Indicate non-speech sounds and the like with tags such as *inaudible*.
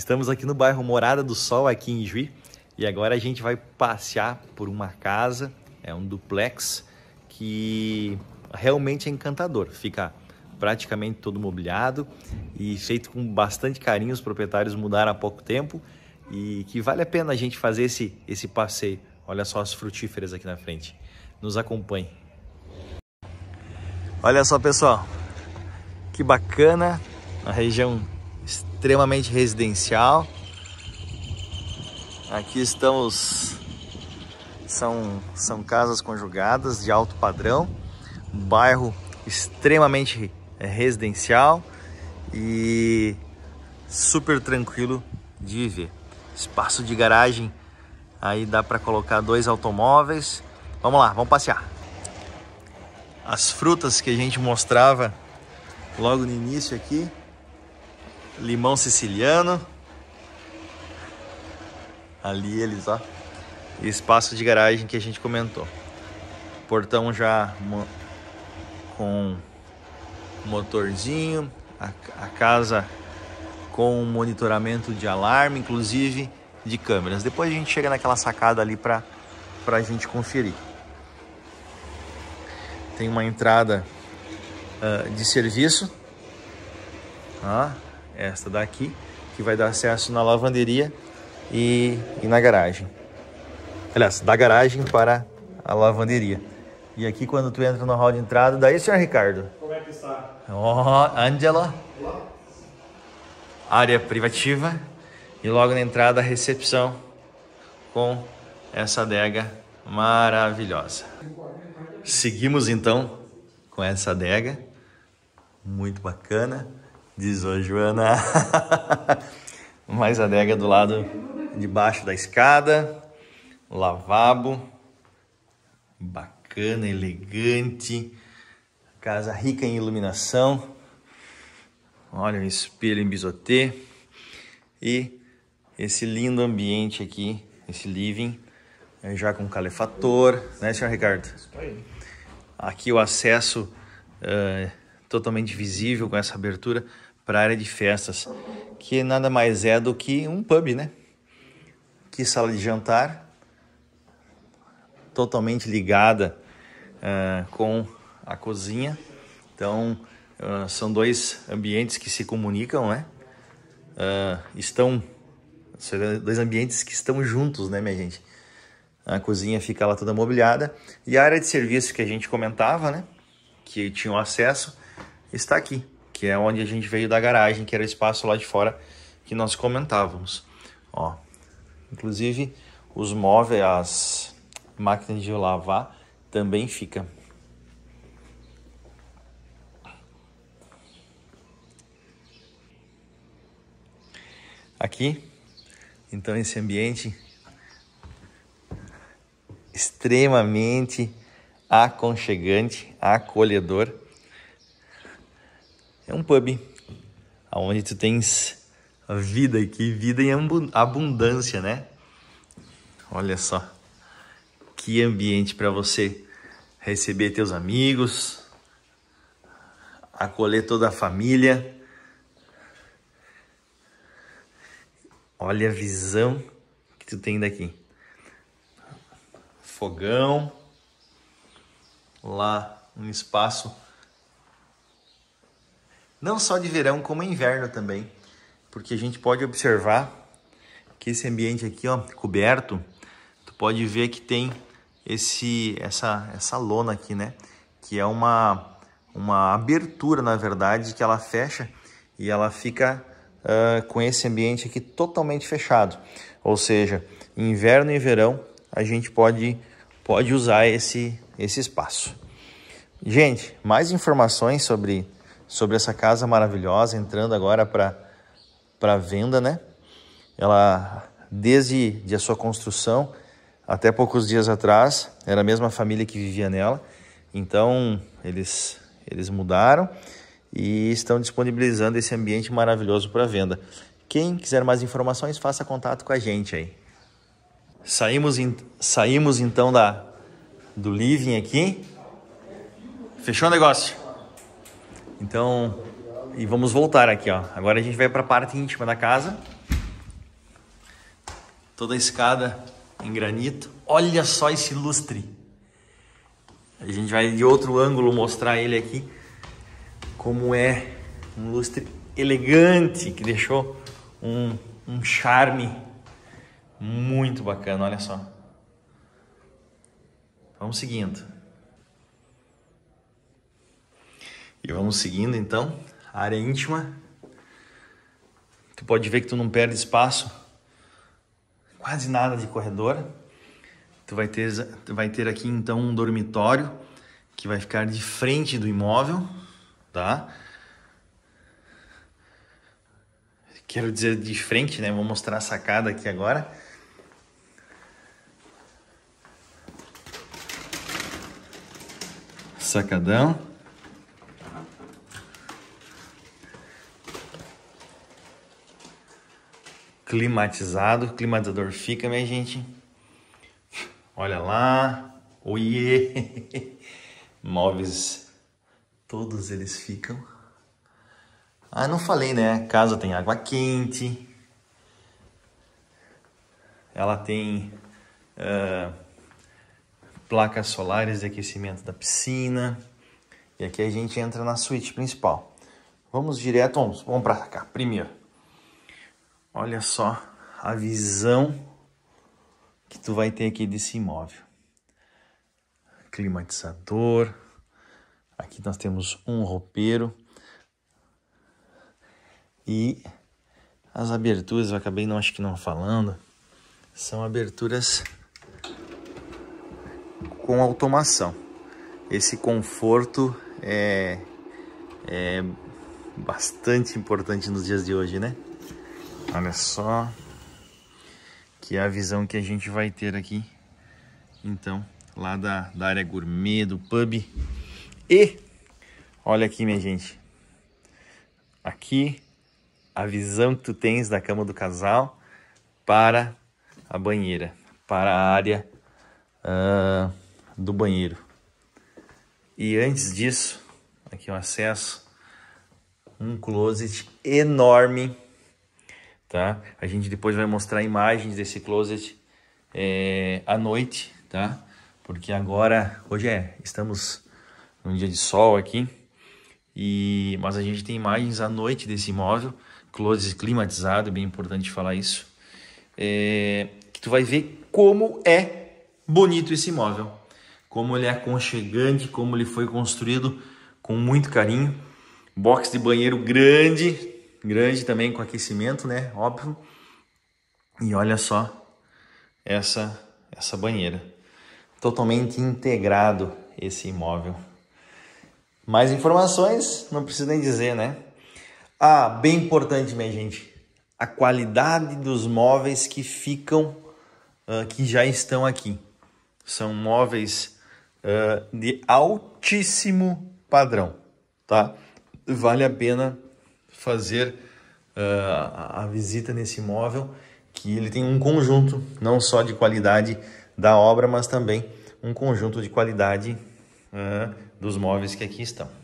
Estamos aqui no bairro Morada do Sol, aqui em Juí, e agora a gente vai passear por uma casa, é um duplex que realmente é encantador. Fica praticamente todo mobiliado e feito com bastante carinho, os proprietários mudaram há pouco tempo e que vale a pena a gente fazer esse, esse passeio. Olha só as frutíferas aqui na frente. Nos acompanhe. Olha só, pessoal. Que bacana. A região extremamente residencial. Aqui estamos, são, são casas conjugadas de alto padrão, um bairro extremamente eh, residencial e super tranquilo de viver. Espaço de garagem, aí dá para colocar dois automóveis. Vamos lá, vamos passear. As frutas que a gente mostrava logo no início aqui, limão siciliano. Ali eles, ó. E espaço de garagem que a gente comentou. Portão já com motorzinho, a, a casa com monitoramento de alarme, inclusive de câmeras. Depois a gente chega naquela sacada ali para a gente conferir. Tem uma entrada uh, de serviço. Ó, esta daqui, que vai dar acesso na lavanderia e, e na garagem. Aliás, da garagem para a lavanderia. E aqui quando tu entra no hall de entrada, daí senhor Ricardo. Como é que está? Oh, Angela. Olá. Área privativa e logo na entrada a recepção com essa adega maravilhosa. Seguimos então com essa adega, muito bacana diz o Joana. *laughs* Mais adega do lado debaixo da escada, lavabo, bacana, elegante, casa rica em iluminação. Olha o espelho em bisotê e esse lindo ambiente aqui, esse living, é já com calefator, né, senhor Ricardo? Aqui o acesso uh, totalmente visível com essa abertura para a área de festas, que nada mais é do que um pub, né? Que sala de jantar totalmente ligada uh, com a cozinha. Então, uh, são dois ambientes que se comunicam, né? Uh, estão dois ambientes que estão juntos, né, minha gente? A cozinha fica lá toda mobiliada e a área de serviço que a gente comentava, né, que tinham acesso, está aqui que é onde a gente veio da garagem, que era o espaço lá de fora que nós comentávamos. Ó, inclusive os móveis, as máquinas de lavar também fica. Aqui, então esse ambiente extremamente aconchegante, acolhedor um pub, onde tu tens vida aqui, vida em abundância, né? Olha só, que ambiente para você receber teus amigos, acolher toda a família. Olha a visão que tu tem daqui. Fogão, lá um espaço não só de verão como inverno também, porque a gente pode observar que esse ambiente aqui, ó, coberto, tu pode ver que tem esse essa essa lona aqui, né, que é uma uma abertura, na verdade, que ela fecha e ela fica uh, com esse ambiente aqui totalmente fechado. Ou seja, inverno e verão a gente pode pode usar esse esse espaço. Gente, mais informações sobre sobre essa casa maravilhosa, entrando agora para venda, né? Ela, desde de a sua construção até poucos dias atrás, era a mesma família que vivia nela. Então, eles, eles mudaram e estão disponibilizando esse ambiente maravilhoso para venda. Quem quiser mais informações, faça contato com a gente aí. Saímos, in, saímos então da, do living aqui. Fechou o negócio? Então, e vamos voltar aqui, ó. Agora a gente vai para a parte íntima da casa. Toda a escada em granito. Olha só esse lustre. A gente vai de outro ângulo mostrar ele aqui como é um lustre elegante que deixou um, um charme muito bacana, olha só. Vamos seguindo. E vamos seguindo então, área íntima. Tu pode ver que tu não perde espaço, quase nada de corredor. Tu vai ter, tu vai ter aqui então um dormitório que vai ficar de frente do imóvel, tá? Quero dizer de frente, né? Vou mostrar a sacada aqui agora. Sacadão. climatizado. O climatizador fica, minha gente. Olha lá. Oiê! *laughs* Móveis, todos eles ficam. Ah, não falei, né? A casa tem água quente. Ela tem uh, placas solares de aquecimento da piscina. E aqui a gente entra na suíte principal. Vamos direto, vamos, vamos para cá primeiro. Olha só a visão que tu vai ter aqui desse imóvel. Climatizador. Aqui nós temos um roupeiro. E as aberturas, eu acabei não acho que não falando, são aberturas com automação. Esse conforto é, é bastante importante nos dias de hoje, né? Olha só que é a visão que a gente vai ter aqui. Então, lá da, da área gourmet, do pub. E olha aqui, minha gente. Aqui a visão que tu tens da cama do casal para a banheira, para a área uh, do banheiro. E antes disso, aqui o acesso, um closet enorme tá? A gente depois vai mostrar imagens desse closet é, à noite, tá? Porque agora, hoje é, estamos num dia de sol aqui, e, mas a gente tem imagens à noite desse imóvel, closet climatizado, bem importante falar isso, é, que tu vai ver como é bonito esse imóvel, como ele é aconchegante, como ele foi construído com muito carinho, box de banheiro grande, grande também com aquecimento, né? Óbvio. E olha só essa essa banheira. Totalmente integrado esse imóvel. Mais informações, não precisa nem dizer, né? Ah, bem importante, minha gente, a qualidade dos móveis que ficam, uh, que já estão aqui. São móveis uh, de altíssimo padrão, tá? Vale a pena fazer uh, a visita nesse imóvel, que ele tem um conjunto não só de qualidade da obra, mas também um conjunto de qualidade uh, dos móveis que aqui estão.